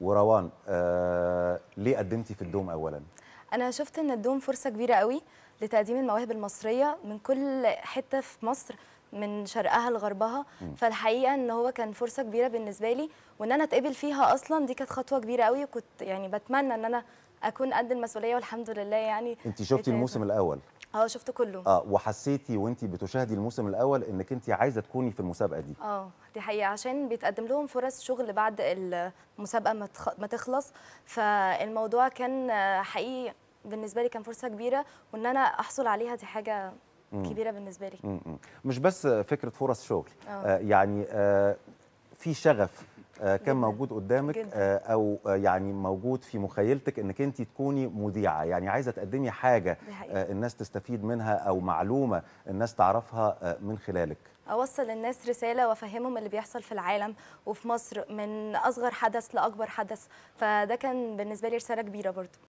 وروان آه ليه قدمتي في الدوم اولا انا شفت ان الدوم فرصه كبيره قوي لتقديم المواهب المصريه من كل حته في مصر من شرقها لغربها فالحقيقه ان هو كان فرصه كبيره بالنسبه لي وان انا اتقبل فيها اصلا دي كانت خطوه كبيره قوي وكنت يعني بتمنى ان انا اكون قد المسؤوليه والحمد لله يعني انت شفتي الموسم الاول اه شفته كله اه وحسيتي وانت بتشاهدي الموسم الاول انك انت عايزه تكوني في المسابقه دي اه دي حقيقه عشان بيتقدم لهم فرص شغل بعد المسابقه ما ما تخلص فالموضوع كان حقيقي بالنسبه لي كان فرصه كبيره وان انا احصل عليها دي حاجه كبيره بالنسبه لي مش بس فكره فرص شغل آه. آه يعني آه في شغف آه كان جداً. موجود قدامك جداً. آه او آه يعني موجود في مخيلتك انك انت تكوني مذيعه يعني عايزه تقدمي حاجه آه الناس تستفيد منها او معلومه الناس تعرفها آه من خلالك اوصل للناس رساله وافهمهم اللي بيحصل في العالم وفي مصر من اصغر حدث لاكبر حدث فده كان بالنسبه لي رساله كبيره برضو